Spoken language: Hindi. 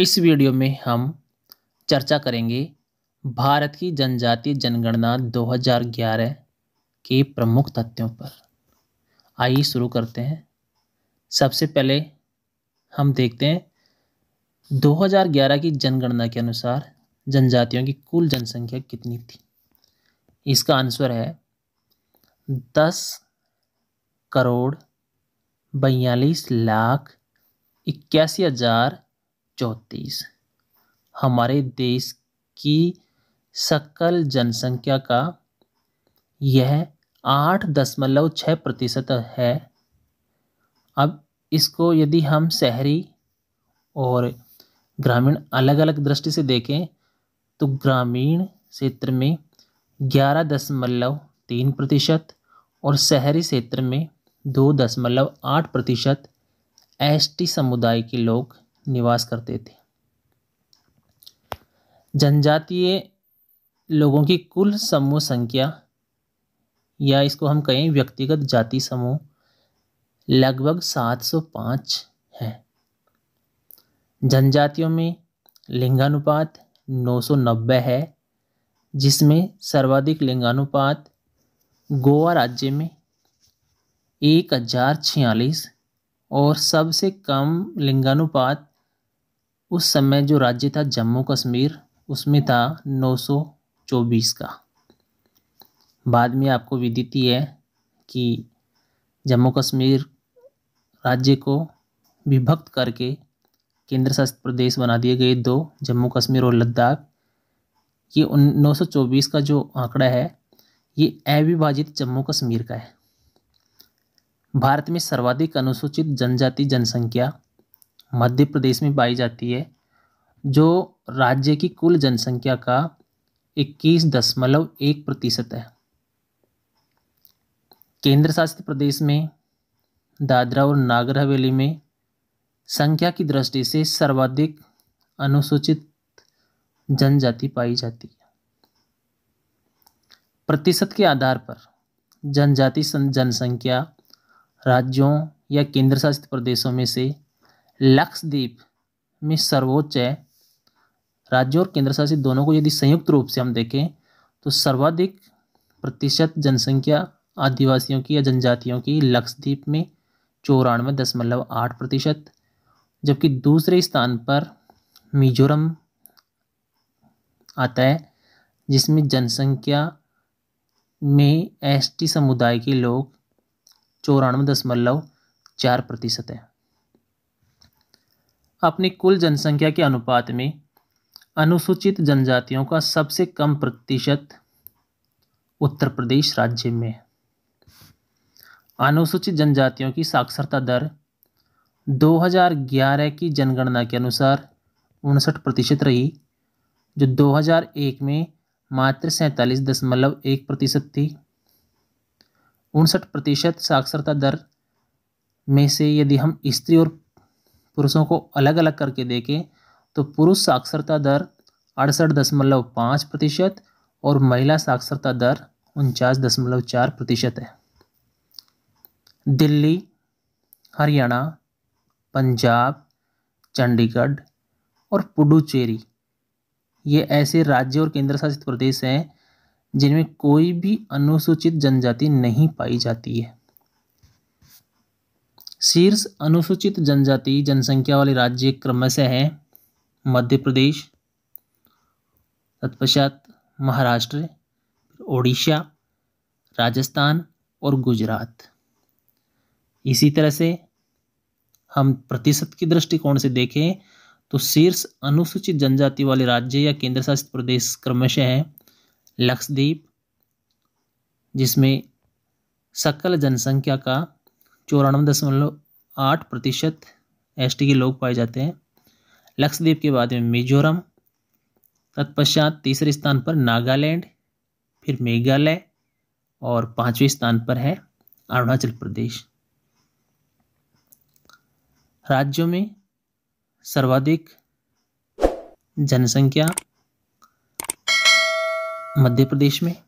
इस वीडियो में हम चर्चा करेंगे भारत की जनजातीय जनगणना 2011 के प्रमुख तथ्यों पर आइए शुरू करते हैं सबसे पहले हम देखते हैं 2011 की जनगणना के अनुसार जनजातियों की कुल जनसंख्या कितनी थी इसका आंसर है दस करोड़ बयालीस लाख इक्यासी हज़ार चौंतीस हमारे देश की सकल जनसंख्या का यह आठ दशमलव छः प्रतिशत है अब इसको यदि हम शहरी और ग्रामीण अलग अलग दृष्टि से देखें तो ग्रामीण क्षेत्र में ग्यारह दशमलव तीन प्रतिशत और शहरी क्षेत्र में दो दशमलव आठ प्रतिशत एस समुदाय के लोग निवास करते थे जनजातीय लोगों की कुल समूह संख्या या इसको हम कहें व्यक्तिगत जाति समूह लगभग 705 है जनजातियों में लिंगानुपात 990 है जिसमें सर्वाधिक लिंगानुपात गोवा राज्य में एक हज़ार छियालीस और सबसे कम लिंगानुपात उस समय जो राज्य था जम्मू कश्मीर उसमें था 924 का बाद में आपको विदिती है कि जम्मू कश्मीर राज्य को विभक्त करके केंद्र शासित प्रदेश बना दिए गए दो जम्मू कश्मीर और लद्दाख ये उन चौबीस का जो आंकड़ा है ये अविभाजित जम्मू कश्मीर का है भारत में सर्वाधिक अनुसूचित जनजाति जनसंख्या हाँ। मध्य प्रदेश में पाई जाती है जो राज्य की कुल जनसंख्या का इक्कीस दशमलव एक प्रतिशत है केंद्र शासित प्रदेश में दादरा और नागर हवेली में संख्या की दृष्टि से सर्वाधिक अनुसूचित जनजाति पाई जाती है प्रतिशत के आधार पर जनजाति जनसंख्या राज्यों या केंद्र शासित प्रदेशों में से लक्षद्वीप में सर्वोच्च है राज्य और केंद्र शासित दोनों को यदि संयुक्त रूप से हम देखें तो सर्वाधिक प्रतिशत जनसंख्या आदिवासियों की या जनजातियों की लक्षद्वीप में चौरानवे दशमलव आठ प्रतिशत जबकि दूसरे स्थान पर मिजोरम आता है जिसमें जनसंख्या में एसटी समुदाय के लोग चौरानवे दशमलव चार प्रतिशत है अपनी कुल जनसंख्या के अनुपात में अनुसूचित जनजातियों का सबसे कम प्रतिशत उत्तर प्रदेश राज्य में अनुसूचित जनजातियों की साक्षरता दर 2011 की जनगणना के अनुसार उनसठ प्रतिशत रही जो 2001 में मात्र सैंतालीस दशमलव एक प्रतिशत थी उनसठ प्रतिशत साक्षरता दर में से यदि हम स्त्री और पुरुषों को अलग अलग करके देखें तो पुरुष साक्षरता दर अड़सठ दशमलव पाँच प्रतिशत और महिला साक्षरता दर उनचास दशमलव चार प्रतिशत है दिल्ली हरियाणा पंजाब चंडीगढ़ और पुडुचेरी ये ऐसे राज्य और केंद्र शासित प्रदेश हैं जिनमें कोई भी अनुसूचित जनजाति नहीं पाई जाती है शीर्ष अनुसूचित जनजाति जनसंख्या वाले राज्य क्रमशः हैं मध्य प्रदेश तत्पश्चात महाराष्ट्र ओडिशा राजस्थान और गुजरात इसी तरह से हम प्रतिशत की दृष्टिकोण से देखें तो शीर्ष अनुसूचित जनजाति वाले राज्य या केंद्र शासित प्रदेश क्रमशः हैं लक्षद्वीप जिसमें सकल जनसंख्या का चौरानवे दशमलव आठ प्रतिशत एस के लोग पाए जाते हैं लक्षद्वीप के बाद में मिजोरम तत्पश्चात तीसरे स्थान पर नागालैंड फिर मेघालय और पांचवें स्थान पर है अरुणाचल प्रदेश राज्यों में सर्वाधिक जनसंख्या मध्य प्रदेश में